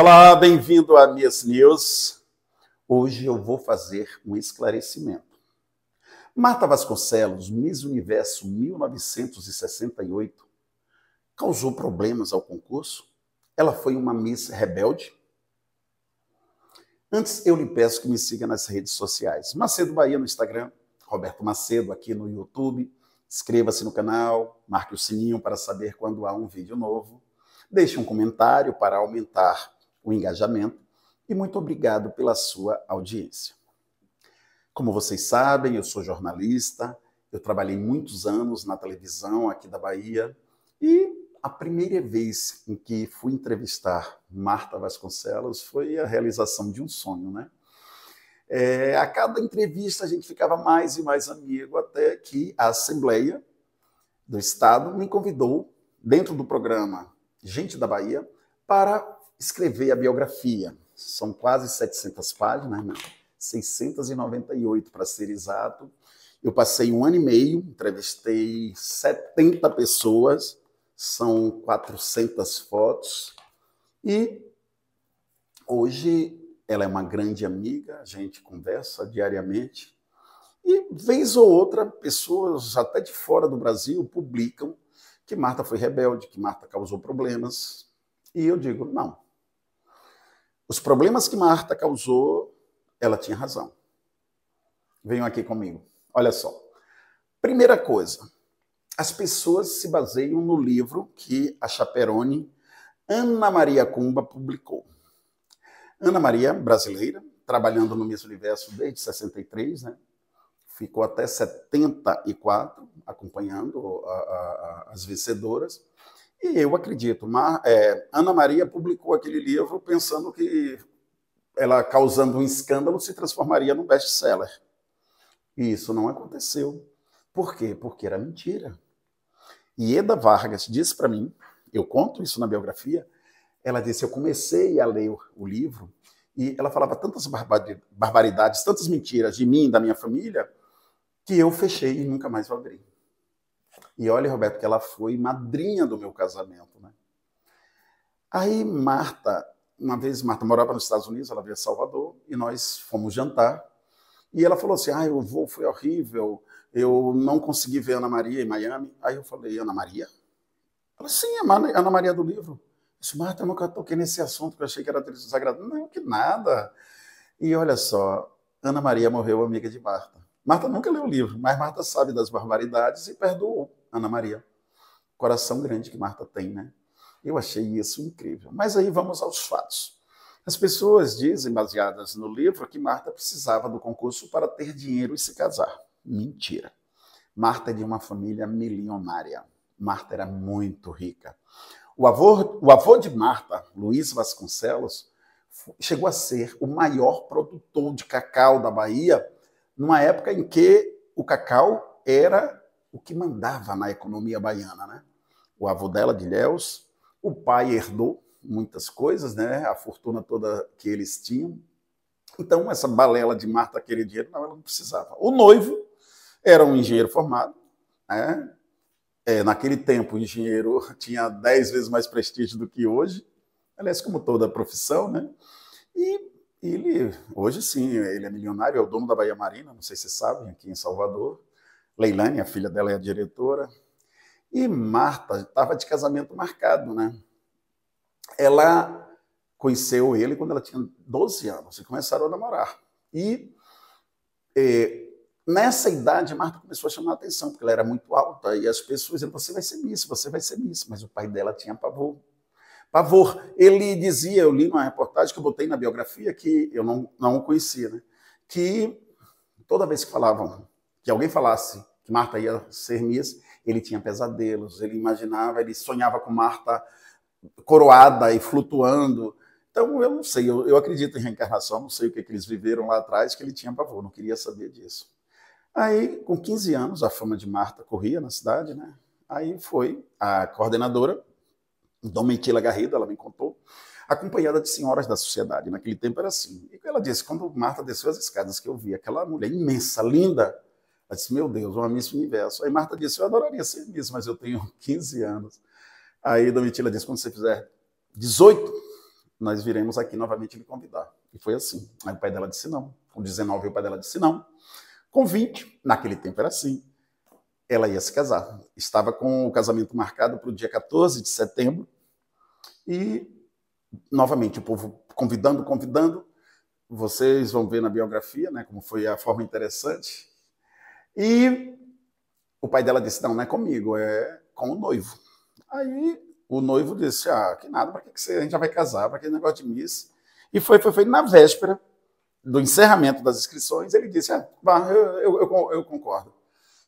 Olá, bem-vindo à minhas News. Hoje eu vou fazer um esclarecimento. Marta Vasconcelos, Miss Universo 1968, causou problemas ao concurso? Ela foi uma Miss rebelde? Antes, eu lhe peço que me siga nas redes sociais. Macedo Bahia no Instagram, Roberto Macedo aqui no YouTube. Inscreva-se no canal, marque o sininho para saber quando há um vídeo novo. Deixe um comentário para aumentar o engajamento e muito obrigado pela sua audiência. Como vocês sabem, eu sou jornalista, eu trabalhei muitos anos na televisão aqui da Bahia e a primeira vez em que fui entrevistar Marta Vasconcelos foi a realização de um sonho, né? É, a cada entrevista a gente ficava mais e mais amigo até que a Assembleia do Estado me convidou, dentro do programa Gente da Bahia, para escrever a biografia. São quase 700 páginas, não, 698 para ser exato. Eu passei um ano e meio, entrevistei 70 pessoas, são 400 fotos. E hoje ela é uma grande amiga, a gente conversa diariamente. E vez ou outra, pessoas até de fora do Brasil publicam que Marta foi rebelde, que Marta causou problemas. E eu digo, não, os problemas que Marta causou, ela tinha razão. Venham aqui comigo. Olha só. Primeira coisa, as pessoas se baseiam no livro que a chaperone Ana Maria Cumba publicou. Ana Maria, brasileira, trabalhando no Miss Universo desde 63, né? ficou até 74 acompanhando a, a, a, as vencedoras. E eu acredito, Mar, é, Ana Maria publicou aquele livro pensando que ela, causando um escândalo, se transformaria num best-seller. E isso não aconteceu. Por quê? Porque era mentira. E Eda Vargas disse para mim, eu conto isso na biografia, ela disse, eu comecei a ler o livro e ela falava tantas barbaridades, tantas mentiras de mim, da minha família, que eu fechei e nunca mais abri. E olha, Roberto, que ela foi madrinha do meu casamento, né? Aí Marta, uma vez Marta morava nos Estados Unidos, ela veio a Salvador e nós fomos jantar. E ela falou assim: "Ah, o voo foi horrível. Eu não consegui ver Ana Maria em Miami". Aí eu falei: "Ana Maria?" Ela: "Sim, a Ana Maria do livro". Eu disse: "Marta, eu nunca toquei nesse assunto, porque eu achei que era desagradável". Não, que nada. E olha só, Ana Maria morreu amiga de Marta. Marta nunca leu o livro, mas Marta sabe das barbaridades e perdoou Ana Maria. Coração grande que Marta tem, né? Eu achei isso incrível. Mas aí vamos aos fatos. As pessoas dizem, baseadas no livro, que Marta precisava do concurso para ter dinheiro e se casar. Mentira. Marta é de uma família milionária. Marta era muito rica. O avô, o avô de Marta, Luiz Vasconcelos, chegou a ser o maior produtor de cacau da Bahia numa época em que o cacau era o que mandava na economia baiana, né? O avô dela, de Léus, o pai herdou muitas coisas, né? A fortuna toda que eles tinham. Então, essa balela de Marta aquele dinheiro, não, ela não precisava. O noivo era um engenheiro formado, né? É, naquele tempo, o engenheiro tinha dez vezes mais prestígio do que hoje, aliás, como toda profissão, né? E ele, hoje sim, ele é milionário, é o dono da Bahia Marina, não sei se sabem, aqui em Salvador. Leilane, a filha dela é a diretora. E Marta estava de casamento marcado, né? Ela conheceu ele quando ela tinha 12 anos e começaram a namorar. E é, nessa idade, Marta começou a chamar a atenção, porque ela era muito alta e as pessoas diziam: Você vai ser Miss, você vai ser Miss. Mas o pai dela tinha pavor pavor. Ele dizia, eu li uma reportagem que eu botei na biografia, que eu não, não o conhecia, né? que toda vez que falavam, que alguém falasse que Marta ia ser Miss, ele tinha pesadelos, ele imaginava, ele sonhava com Marta coroada e flutuando. Então, eu não sei, eu, eu acredito em reencarnação, não sei o que, que eles viveram lá atrás, que ele tinha pavor, não queria saber disso. Aí, com 15 anos, a fama de Marta corria na cidade, né? Aí foi a coordenadora Domitila Garrido, ela me contou, acompanhada de senhoras da sociedade. Naquele tempo era assim. E ela disse, quando Marta desceu as escadas, que eu vi aquela mulher imensa, linda, ela disse, meu Deus, uma Miss Universo. Aí Marta disse, eu adoraria ser Miss, mas eu tenho 15 anos. Aí Domitila disse, quando você fizer 18, nós viremos aqui novamente lhe convidar. E foi assim. Aí o pai dela disse não. Com 19, o pai dela disse não. Com 20, naquele tempo era assim ela ia se casar. Estava com o casamento marcado para o dia 14 de setembro e, novamente, o povo convidando, convidando. Vocês vão ver na biografia né, como foi a forma interessante. E o pai dela disse: Não, não é comigo, é com o noivo. Aí o noivo disse: Ah, que nada, para que, você, a gente já vai casar, para aquele negócio de miss. E foi, foi, foi na véspera do encerramento das inscrições, ele disse: Ah, eu, eu, eu, eu concordo.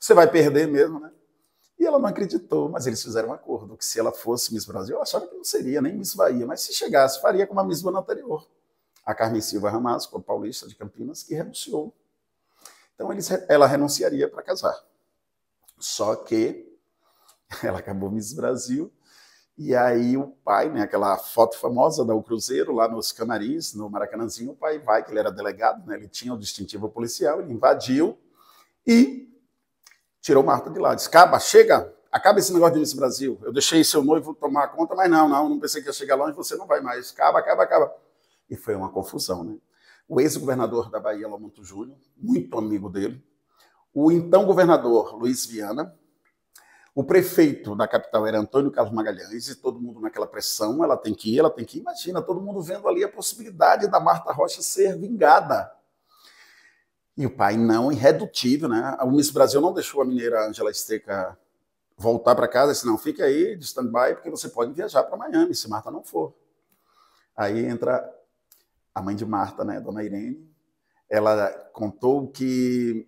Você vai perder mesmo, né? E ela não acreditou, mas eles fizeram um acordo que se ela fosse Miss Brasil, eu achava que não seria nem Miss Bahia, mas se chegasse, faria como a Miss do anterior, a Carmen Silva Ramasco, a paulista de Campinas, que renunciou. Então eles, ela renunciaria para casar. Só que ela acabou Miss Brasil e aí o pai, né, aquela foto famosa do Cruzeiro lá nos Camarins, no Maracanãzinho, o pai vai, que ele era delegado, né, ele tinha o distintivo policial, ele invadiu e tirou Marta de lá. Disse, acaba, chega, acaba esse negócio de Miss Brasil. Eu deixei seu noivo tomar conta, mas não, não, não pensei que ia chegar longe, você não vai mais. Acaba, acaba, acaba. E foi uma confusão, né? O ex-governador da Bahia, Lomonto Júnior, muito amigo dele, o então governador Luiz Viana, o prefeito da capital era Antônio Carlos Magalhães, e todo mundo naquela pressão, ela tem que ir, ela tem que ir. Imagina, todo mundo vendo ali a possibilidade da Marta Rocha ser vingada. E o pai não, irredutível, né? O Miss Brasil não deixou a mineira Angela Esteca voltar para casa, senão não, fica aí de stand-by, porque você pode viajar para Miami, se Marta não for. Aí entra a mãe de Marta, né, Dona Irene, ela contou que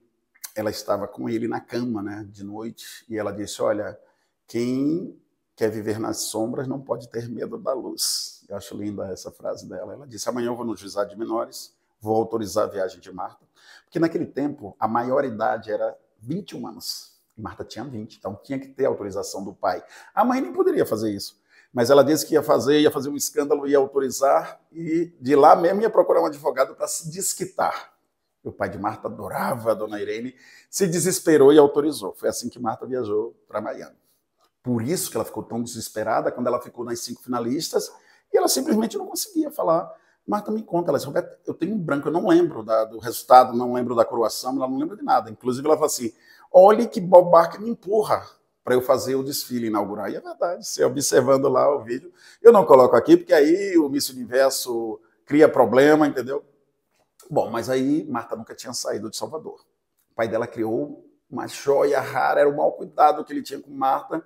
ela estava com ele na cama, né, de noite, e ela disse, olha, quem quer viver nas sombras não pode ter medo da luz. Eu acho linda essa frase dela. Ela disse, amanhã eu vou no juizado de menores, vou autorizar a viagem de Marta. Porque naquele tempo, a maioridade era 21 anos. E Marta tinha 20, então tinha que ter autorização do pai. A mãe nem poderia fazer isso. Mas ela disse que ia fazer, ia fazer um escândalo, ia autorizar, e de lá mesmo ia procurar um advogado para se desquitar. E o pai de Marta adorava a dona Irene, se desesperou e autorizou. Foi assim que Marta viajou para Miami. Por isso que ela ficou tão desesperada quando ela ficou nas cinco finalistas e ela simplesmente não conseguia falar Marta me conta, ela disse, Roberto, eu tenho um branco, eu não lembro da, do resultado, não lembro da coroação, ela não lembra de nada. Inclusive, ela fala assim, olhe que Bob Barker me empurra para eu fazer o desfile inaugural. E é verdade, você observando lá o vídeo, eu não coloco aqui, porque aí o Miss Universo cria problema, entendeu? Bom, mas aí Marta nunca tinha saído de Salvador. O pai dela criou uma joia rara, era o mau cuidado que ele tinha com Marta,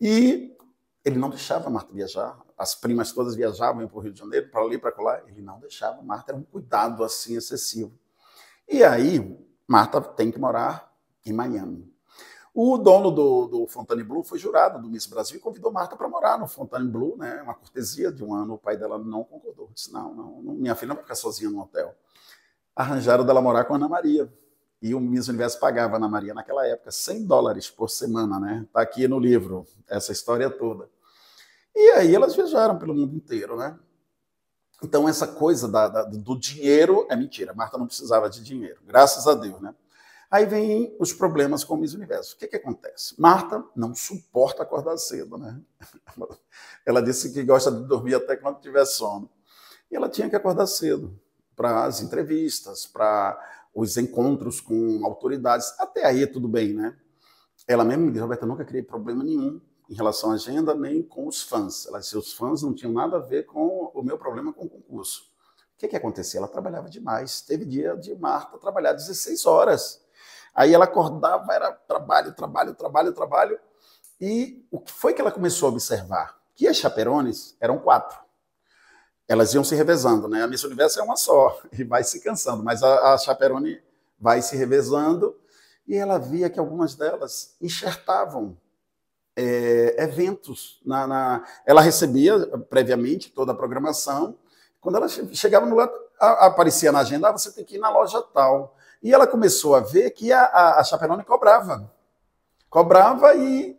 e ele não deixava Marta viajar. As primas todas viajavam para o Rio de Janeiro, para ali, para lá. Ele não deixava Marta. Era um cuidado assim excessivo. E aí, Marta tem que morar em Miami. O dono do, do Fontainebleau foi jurado do Miss Brasil e convidou Marta para morar no Fontainebleau, né? Uma cortesia de um ano. O pai dela não concordou. Disse: não, não, não minha filha não vai ficar sozinha no hotel. Arranjaram dela morar com a Ana Maria. E o Miss Universo pagava a Ana Maria naquela época 100 dólares por semana, né? Está aqui no livro essa história toda. E aí elas viajaram pelo mundo inteiro, né? Então, essa coisa da, da, do dinheiro é mentira. Marta não precisava de dinheiro, graças a Deus, né? Aí vem os problemas com o Miss Universo. O que, que acontece? Marta não suporta acordar cedo, né? Ela disse que gosta de dormir até quando tiver sono. E ela tinha que acordar cedo para as entrevistas, para os encontros com autoridades. Até aí tudo bem, né? Ela mesma me disse, Roberta, nunca criei problema nenhum em relação à agenda, nem com os fãs. Ela, seus fãs não tinham nada a ver com o meu problema com o concurso. O que, que acontecia? Ela trabalhava demais. Teve dia de Marta trabalhar 16 horas. Aí ela acordava, era trabalho, trabalho, trabalho, trabalho. E o que foi que ela começou a observar? Que as chaperones eram quatro. Elas iam se revezando, né? A Miss Universo é uma só e vai se cansando, mas a, a chaperone vai se revezando e ela via que algumas delas enxertavam é, eventos. Na, na, ela recebia eh, previamente toda a programação. Quando ela chegava no lugar, a, aparecia na agenda, ah, você tem que ir na loja tal. E ela começou a ver que a, a, a Chaperone cobrava. Cobrava e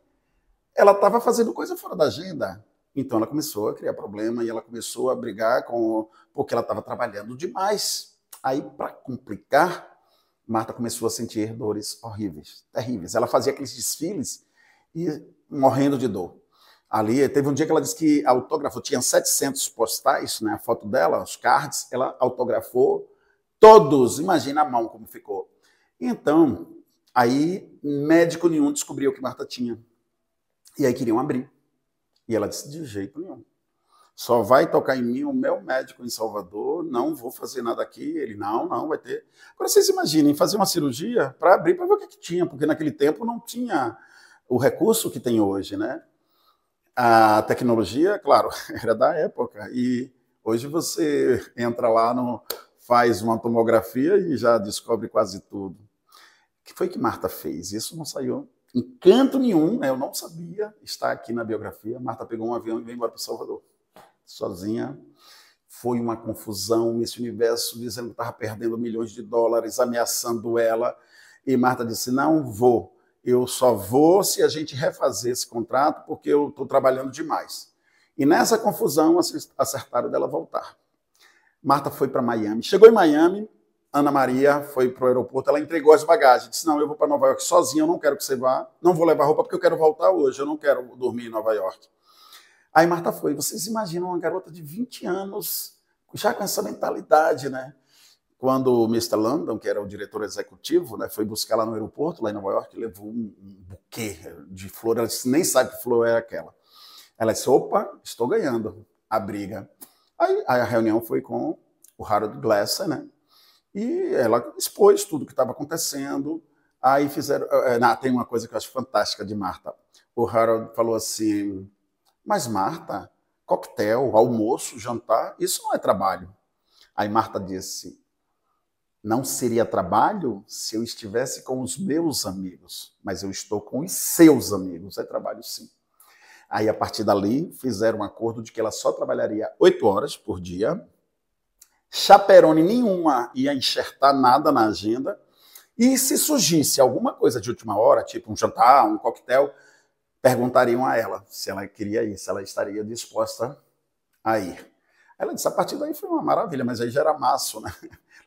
ela estava fazendo coisa fora da agenda. Então ela começou a criar problema e ela começou a brigar com porque ela estava trabalhando demais. Aí, para complicar, Marta começou a sentir dores horríveis, terríveis. Ela fazia aqueles desfiles e morrendo de dor. Ali, teve um dia que ela disse que autografou, tinha 700 postais, né, a foto dela, os cards, ela autografou todos, imagina a mão como ficou. Então, aí médico nenhum descobriu o que Marta tinha. E aí queriam abrir. E ela disse, de jeito nenhum. Só vai tocar em mim o meu médico em Salvador, não vou fazer nada aqui. Ele, não, não, vai ter. Agora vocês imaginem fazer uma cirurgia para abrir para ver o que, que tinha, porque naquele tempo não tinha o recurso que tem hoje, né? A tecnologia, claro, era da época e hoje você entra lá no faz uma tomografia e já descobre quase tudo. O que foi que Marta fez? Isso não saiu em canto nenhum, né? eu não sabia, está aqui na biografia. Marta pegou um avião e veio embora para Salvador, sozinha. Foi uma confusão, nesse universo dizendo que estava perdendo milhões de dólares, ameaçando ela. E Marta disse: Não vou eu só vou se a gente refazer esse contrato, porque eu estou trabalhando demais. E nessa confusão, acertaram dela voltar. Marta foi para Miami. Chegou em Miami, Ana Maria foi para o aeroporto, ela entregou as bagagens. Disse: Não, eu vou para Nova York sozinha, eu não quero que você vá, não vou levar roupa porque eu quero voltar hoje, eu não quero dormir em Nova York. Aí Marta foi. Vocês imaginam uma garota de 20 anos, já com essa mentalidade, né? quando o Mr. London, que era o diretor executivo, né, foi buscar lá no aeroporto, lá em Nova York, levou um, um buquê de flor. Ela disse, nem sabe que flor era é aquela. Ela disse, opa, estou ganhando a briga. Aí a reunião foi com o Harold Glasser, né? E ela expôs tudo o que estava acontecendo. Aí fizeram... Ah, tem uma coisa que eu acho fantástica de Marta. O Harold falou assim, mas Marta, coquetel, almoço, jantar, isso não é trabalho. Aí Marta disse, não seria trabalho se eu estivesse com os meus amigos, mas eu estou com os seus amigos. É trabalho, sim. Aí, a partir dali, fizeram um acordo de que ela só trabalharia oito horas por dia, chaperone nenhuma ia enxertar nada na agenda, e se surgisse alguma coisa de última hora, tipo um jantar, um coquetel, perguntariam a ela se ela queria ir, se ela estaria disposta a ir. Ela disse: a partir daí foi uma maravilha, mas aí já era maço, né?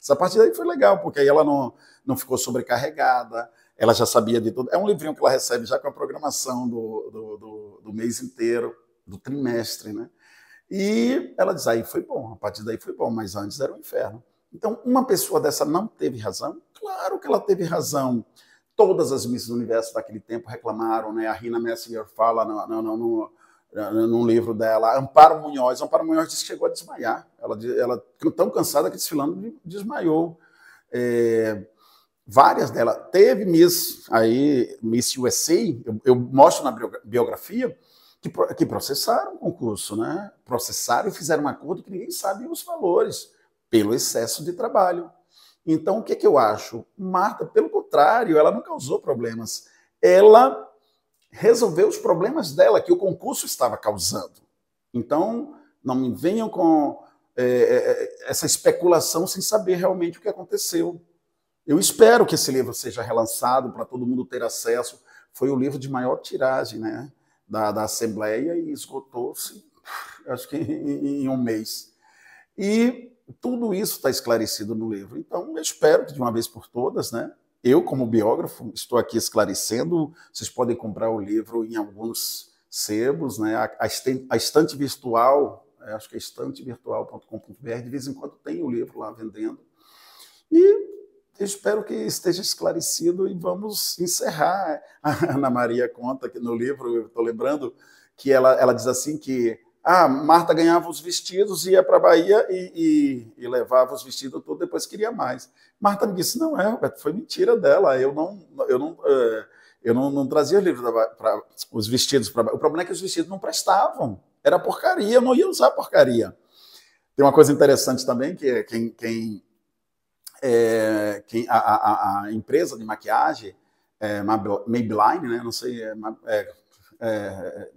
Essa parte daí foi legal, porque aí ela não, não ficou sobrecarregada, ela já sabia de tudo. É um livrinho que ela recebe já com a programação do, do, do, do mês inteiro, do trimestre, né? E ela diz, aí foi bom, a partir daí foi bom, mas antes era um inferno. Então, uma pessoa dessa não teve razão? Claro que ela teve razão. Todas as missas do Universo daquele tempo reclamaram, né? A Rina Messinger fala no, no, no, num livro dela, Amparo Munhoz. Amparo Munhoz disse que chegou a desmaiar. Ela, ela tão cansada que desfilando desmaiou. É, várias dela. Teve Miss, aí, Miss USA, eu, eu mostro na biografia, que, que processaram o concurso, né? Processaram e fizeram um acordo que ninguém sabe os valores, pelo excesso de trabalho. Então, o que, é que eu acho? Marta, pelo contrário, ela não causou problemas. Ela resolver os problemas dela que o concurso estava causando. Então, não venham com é, é, é, essa especulação sem saber realmente o que aconteceu. Eu espero que esse livro seja relançado para todo mundo ter acesso. Foi o livro de maior tiragem né, da, da Assembleia e esgotou-se, acho que em, em um mês. E tudo isso está esclarecido no livro. Então, eu espero que de uma vez por todas, né, eu, como biógrafo, estou aqui esclarecendo. Vocês podem comprar o livro em alguns sebos, né? A, estante virtual, é, acho que é estantevirtual.com.br, de vez em quando tem o livro lá vendendo. E espero que esteja esclarecido e vamos encerrar. A Ana Maria conta que no livro, eu estou lembrando, que ela, ela diz assim que ah, Marta ganhava os vestidos, ia para a Bahia e, e, e, levava os vestidos todos, depois queria mais. Marta me disse, não é, Roberto, foi mentira dela, eu não, eu não, eh, eu não, não trazia livro para os vestidos para O problema é que os vestidos não prestavam, era porcaria, eu não ia usar porcaria. Tem uma coisa interessante também, que é quem, quem, é, quem a, a, a, empresa de maquiagem, é, Maybelline, né, não sei, é, é, é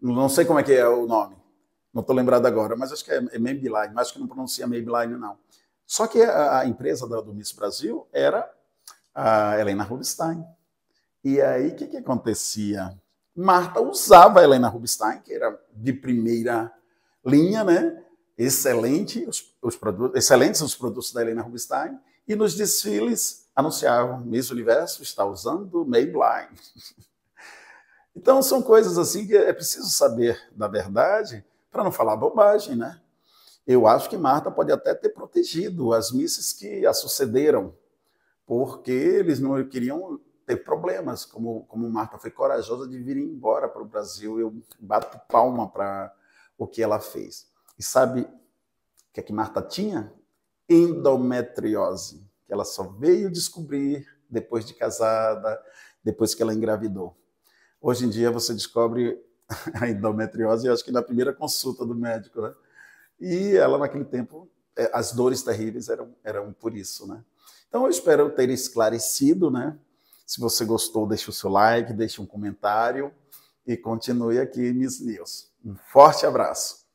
não sei como é que é o nome, não estou lembrado agora, mas acho que é, é, Maybelline, mas acho que não pronuncia Maybelline, não. Só que a, a empresa da, do Miss Brasil era a Helena Rubinstein. E aí, o que, que acontecia? Marta usava a Helena Rubinstein, que era de primeira linha, né? Excelente, os, os produtos, excelentes os produtos da Helena Rubinstein. E nos desfiles anunciavam: Miss Universo está usando Maybelline. Então, são coisas assim que é preciso saber da verdade para não falar bobagem, né? Eu acho que Marta pode até ter protegido as missas que a sucederam, porque eles não queriam ter problemas, como, como Marta foi corajosa de vir embora para o Brasil. Eu bato palma para o que ela fez. E sabe o que é que Marta tinha? Endometriose, que ela só veio descobrir depois de casada, depois que ela engravidou. Hoje em dia você descobre a endometriose, acho que na primeira consulta do médico, né? E ela, naquele tempo, é, as dores terríveis eram, eram por isso, né? Então, eu espero ter esclarecido, né? Se você gostou, deixe o seu like, deixe um comentário e continue aqui, Miss News. Um forte abraço.